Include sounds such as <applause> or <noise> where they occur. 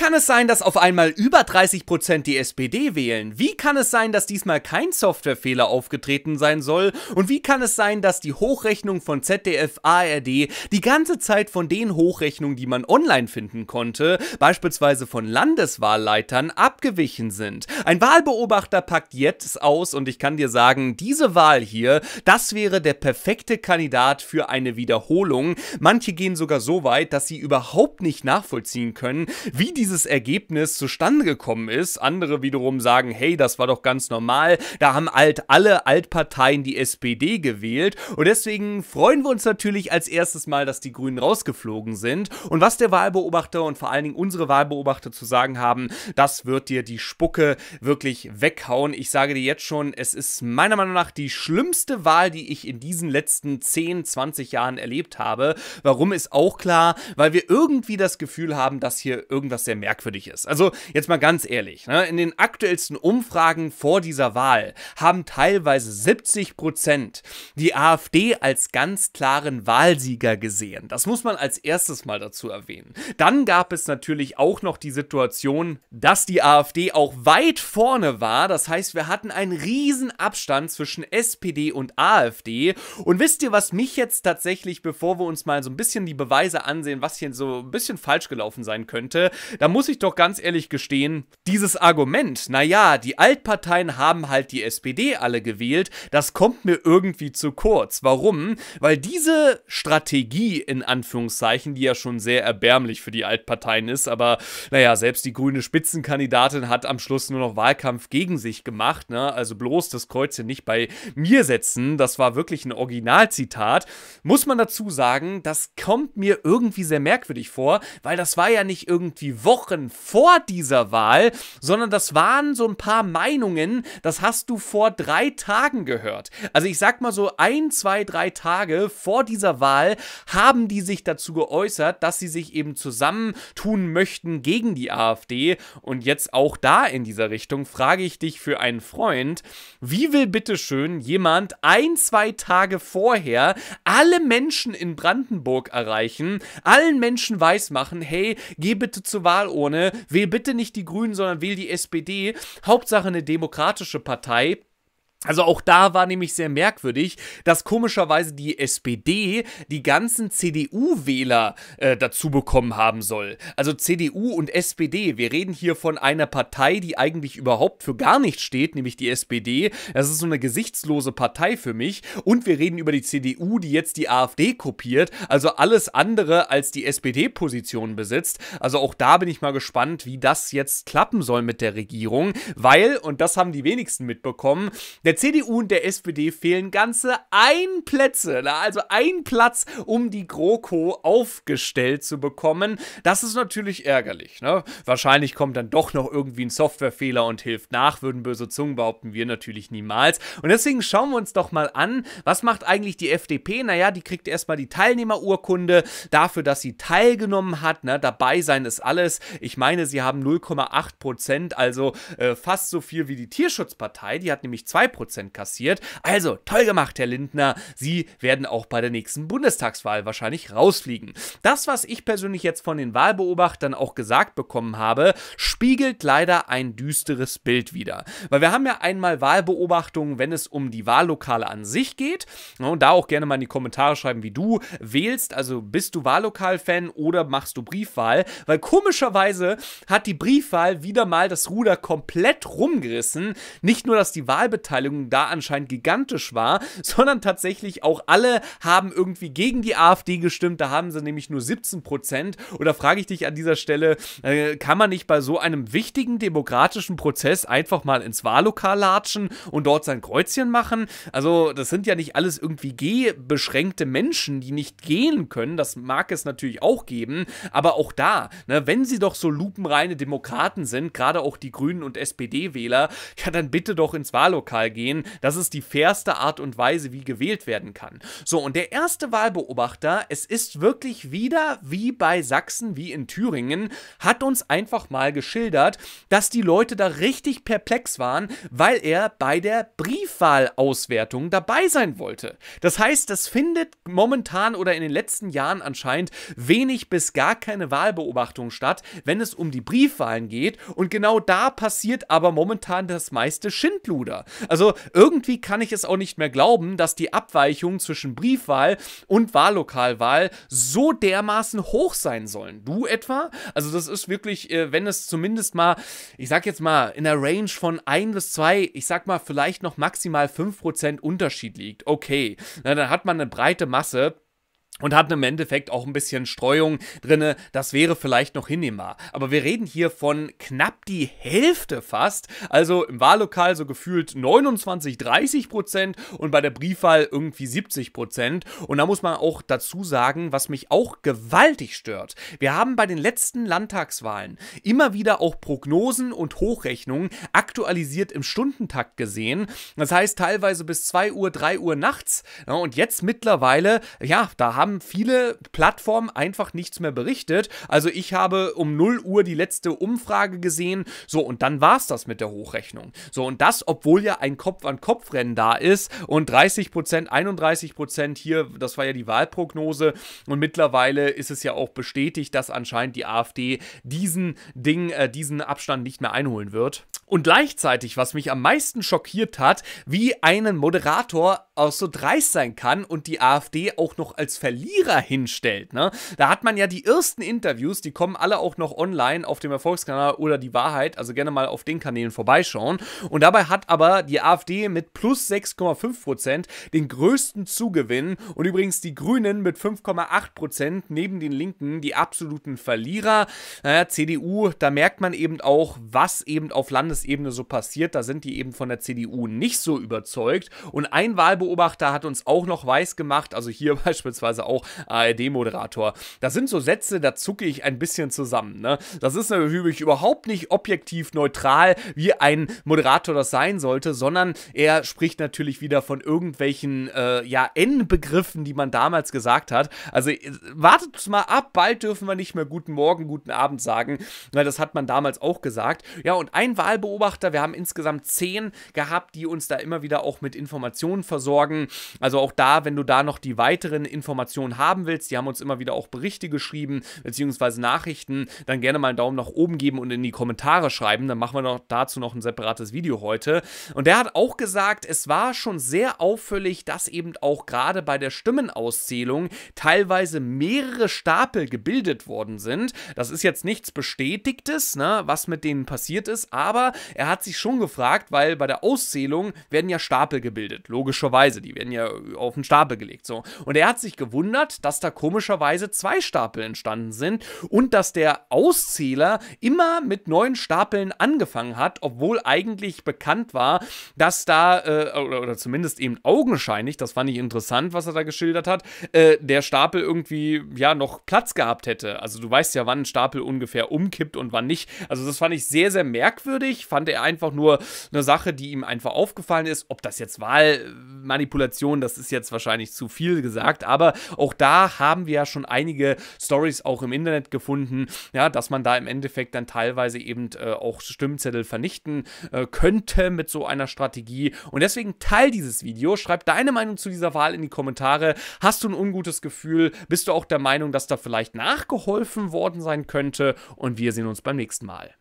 kann es sein, dass auf einmal über 30% die SPD wählen? Wie kann es sein, dass diesmal kein Softwarefehler aufgetreten sein soll? Und wie kann es sein, dass die Hochrechnung von ZDF ARD die ganze Zeit von den Hochrechnungen, die man online finden konnte, beispielsweise von Landeswahlleitern, abgewichen sind? Ein Wahlbeobachter packt jetzt aus und ich kann dir sagen, diese Wahl hier, das wäre der perfekte Kandidat für eine Wiederholung. Manche gehen sogar so weit, dass sie überhaupt nicht nachvollziehen können, wie diese dieses Ergebnis zustande gekommen ist. Andere wiederum sagen, hey, das war doch ganz normal, da haben halt alle Altparteien die SPD gewählt und deswegen freuen wir uns natürlich als erstes mal, dass die Grünen rausgeflogen sind und was der Wahlbeobachter und vor allen Dingen unsere Wahlbeobachter zu sagen haben, das wird dir die Spucke wirklich weghauen. Ich sage dir jetzt schon, es ist meiner Meinung nach die schlimmste Wahl, die ich in diesen letzten 10, 20 Jahren erlebt habe. Warum ist auch klar, weil wir irgendwie das Gefühl haben, dass hier irgendwas sehr merkwürdig ist. Also jetzt mal ganz ehrlich, ne? in den aktuellsten Umfragen vor dieser Wahl haben teilweise 70 Prozent die AfD als ganz klaren Wahlsieger gesehen. Das muss man als erstes mal dazu erwähnen. Dann gab es natürlich auch noch die Situation, dass die AfD auch weit vorne war. Das heißt, wir hatten einen riesen Abstand zwischen SPD und AfD. Und wisst ihr, was mich jetzt tatsächlich, bevor wir uns mal so ein bisschen die Beweise ansehen, was hier so ein bisschen falsch gelaufen sein könnte, da muss ich doch ganz ehrlich gestehen, dieses Argument, naja, die Altparteien haben halt die SPD alle gewählt, das kommt mir irgendwie zu kurz. Warum? Weil diese Strategie in Anführungszeichen, die ja schon sehr erbärmlich für die Altparteien ist, aber naja, selbst die grüne Spitzenkandidatin hat am Schluss nur noch Wahlkampf gegen sich gemacht, ne? also bloß das Kreuzchen nicht bei mir setzen, das war wirklich ein Originalzitat, muss man dazu sagen, das kommt mir irgendwie sehr merkwürdig vor, weil das war ja nicht irgendwie Wochen Wochen vor dieser Wahl, sondern das waren so ein paar Meinungen, das hast du vor drei Tagen gehört. Also ich sag mal so ein, zwei, drei Tage vor dieser Wahl haben die sich dazu geäußert, dass sie sich eben zusammentun möchten gegen die AfD. Und jetzt auch da in dieser Richtung frage ich dich für einen Freund, wie will bitte schön jemand ein, zwei Tage vorher alle Menschen in Brandenburg erreichen, allen Menschen weismachen, hey, geh bitte zur Wahl Wahlurne, wähl bitte nicht die Grünen, sondern wähl die SPD. Hauptsache eine demokratische Partei. Also auch da war nämlich sehr merkwürdig, dass komischerweise die SPD die ganzen CDU-Wähler äh, dazu bekommen haben soll. Also CDU und SPD, wir reden hier von einer Partei, die eigentlich überhaupt für gar nichts steht, nämlich die SPD. Das ist so eine gesichtslose Partei für mich. Und wir reden über die CDU, die jetzt die AfD kopiert, also alles andere als die SPD-Position besitzt. Also auch da bin ich mal gespannt, wie das jetzt klappen soll mit der Regierung, weil, und das haben die wenigsten mitbekommen, der der CDU und der SPD fehlen ganze ein Plätze, also ein Platz, um die GroKo aufgestellt zu bekommen. Das ist natürlich ärgerlich. Ne? Wahrscheinlich kommt dann doch noch irgendwie ein Softwarefehler und hilft nach, würden böse Zungen behaupten wir natürlich niemals. Und deswegen schauen wir uns doch mal an, was macht eigentlich die FDP? Naja, die kriegt erstmal die Teilnehmerurkunde dafür, dass sie teilgenommen hat. Ne? Dabei sein ist alles. Ich meine, sie haben 0,8 Prozent, also äh, fast so viel wie die Tierschutzpartei. Die hat nämlich 2 Prozent kassiert. Also, toll gemacht, Herr Lindner. Sie werden auch bei der nächsten Bundestagswahl wahrscheinlich rausfliegen. Das, was ich persönlich jetzt von den Wahlbeobachtern auch gesagt bekommen habe, spiegelt leider ein düsteres Bild wider. Weil wir haben ja einmal Wahlbeobachtungen, wenn es um die Wahllokale an sich geht. Und da auch gerne mal in die Kommentare schreiben, wie du wählst. Also bist du Wahllokal-Fan oder machst du Briefwahl? Weil komischerweise hat die Briefwahl wieder mal das Ruder komplett rumgerissen. Nicht nur, dass die Wahlbeteiligung Wahlbeteiligung da anscheinend gigantisch war, <laughs> sondern tatsächlich auch alle haben irgendwie gegen die AfD gestimmt. Da haben sie nämlich nur 17 Prozent. Oder frage ich dich an dieser Stelle, äh, kann man nicht bei so einem wichtigen demokratischen Prozess einfach mal ins Wahllokal latschen und dort sein Kreuzchen machen? Also, das sind ja nicht alles irgendwie gehbeschränkte Menschen, die nicht gehen können. Das mag es natürlich auch geben. Aber auch da, ne, wenn sie doch so lupenreine Demokraten sind, gerade auch die Grünen und SPD-Wähler, ja, dann bitte doch ins Wahllokal gehen gehen. Das ist die fairste Art und Weise, wie gewählt werden kann. So, und der erste Wahlbeobachter, es ist wirklich wieder wie bei Sachsen, wie in Thüringen, hat uns einfach mal geschildert, dass die Leute da richtig perplex waren, weil er bei der Briefwahlauswertung dabei sein wollte. Das heißt, das findet momentan oder in den letzten Jahren anscheinend wenig bis gar keine Wahlbeobachtung statt, wenn es um die Briefwahlen geht. Und genau da passiert aber momentan das meiste Schindluder. Also also irgendwie kann ich es auch nicht mehr glauben, dass die Abweichungen zwischen Briefwahl und Wahllokalwahl so dermaßen hoch sein sollen. Du etwa? Also das ist wirklich, äh, wenn es zumindest mal, ich sag jetzt mal, in der Range von 1 bis 2, ich sag mal vielleicht noch maximal 5% Unterschied liegt. Okay, Na, dann hat man eine breite Masse und hat im Endeffekt auch ein bisschen Streuung drinne. Das wäre vielleicht noch hinnehmbar. Aber wir reden hier von knapp die Hälfte fast. Also im Wahllokal so gefühlt 29, 30 Prozent und bei der Briefwahl irgendwie 70 Prozent. Und da muss man auch dazu sagen, was mich auch gewaltig stört. Wir haben bei den letzten Landtagswahlen immer wieder auch Prognosen und Hochrechnungen aktualisiert im Stundentakt gesehen. Das heißt teilweise bis 2 Uhr, 3 Uhr nachts. und jetzt mittlerweile, ja, da haben haben viele Plattformen einfach nichts mehr berichtet. Also ich habe um 0 Uhr die letzte Umfrage gesehen. So, und dann war es das mit der Hochrechnung. So, und das, obwohl ja ein Kopf-an-Kopf-Rennen da ist und 30 31 hier, das war ja die Wahlprognose. Und mittlerweile ist es ja auch bestätigt, dass anscheinend die AfD diesen Ding, äh, diesen Abstand nicht mehr einholen wird. Und gleichzeitig, was mich am meisten schockiert hat, wie einen Moderator auch so dreist sein kann und die AfD auch noch als Verlierer hinstellt. Ne? Da hat man ja die ersten Interviews, die kommen alle auch noch online auf dem Erfolgskanal oder die Wahrheit, also gerne mal auf den Kanälen vorbeischauen. Und dabei hat aber die AfD mit plus 6,5% den größten Zugewinn und übrigens die Grünen mit 5,8% neben den Linken die absoluten Verlierer. Naja, CDU, da merkt man eben auch, was eben auf Landesebene so passiert. Da sind die eben von der CDU nicht so überzeugt. Und ein Wahlbeobachter Beobachter hat uns auch noch weiß gemacht, also hier <laughs> beispielsweise auch ARD-Moderator. Das sind so Sätze, da zucke ich ein bisschen zusammen. Ne? Das ist natürlich überhaupt nicht objektiv neutral, wie ein Moderator das sein sollte, sondern er spricht natürlich wieder von irgendwelchen äh, ja, N-Begriffen, die man damals gesagt hat. Also äh, wartet mal ab, bald dürfen wir nicht mehr guten Morgen, guten Abend sagen, weil das hat man damals auch gesagt. Ja, und ein Wahlbeobachter, wir haben insgesamt zehn gehabt, die uns da immer wieder auch mit Informationen versorgen sorgen. Also auch da, wenn du da noch die weiteren Informationen haben willst, die haben uns immer wieder auch Berichte geschrieben, beziehungsweise Nachrichten, dann gerne mal einen Daumen nach oben geben und in die Kommentare schreiben. Dann machen wir noch dazu noch ein separates Video heute. Und der hat auch gesagt, es war schon sehr auffällig, dass eben auch gerade bei der Stimmenauszählung teilweise mehrere Stapel gebildet worden sind. Das ist jetzt nichts Bestätigtes, ne, was mit denen passiert ist, aber er hat sich schon gefragt, weil bei der Auszählung werden ja Stapel gebildet, logischerweise Beweise, die werden ja auf den Stapel gelegt. So. Und er hat sich gewundert, dass da komischerweise zwei Stapel entstanden sind und dass der Auszähler immer mit neuen Stapeln angefangen hat, obwohl eigentlich bekannt war, dass da, äh, oder, oder, zumindest eben augenscheinlich, das fand ich interessant, was er da geschildert hat, äh, der Stapel irgendwie ja noch Platz gehabt hätte. Also du weißt ja, wann ein Stapel ungefähr umkippt und wann nicht. Also das fand ich sehr, sehr merkwürdig. Fand er einfach nur eine Sache, die ihm einfach aufgefallen ist. Ob das jetzt Wahl äh, Manipulation, das ist jetzt wahrscheinlich zu viel gesagt, aber auch da haben wir ja schon einige Stories auch im Internet gefunden, ja, dass man da im Endeffekt dann teilweise eben äh, auch Stimmzettel vernichten äh, könnte mit so einer Strategie. Und deswegen teil dieses Video, schreib deine Meinung zu dieser Wahl in die Kommentare. Hast du ein ungutes Gefühl? Bist du auch der Meinung, dass da vielleicht nachgeholfen worden sein könnte? Und wir sehen uns beim nächsten Mal.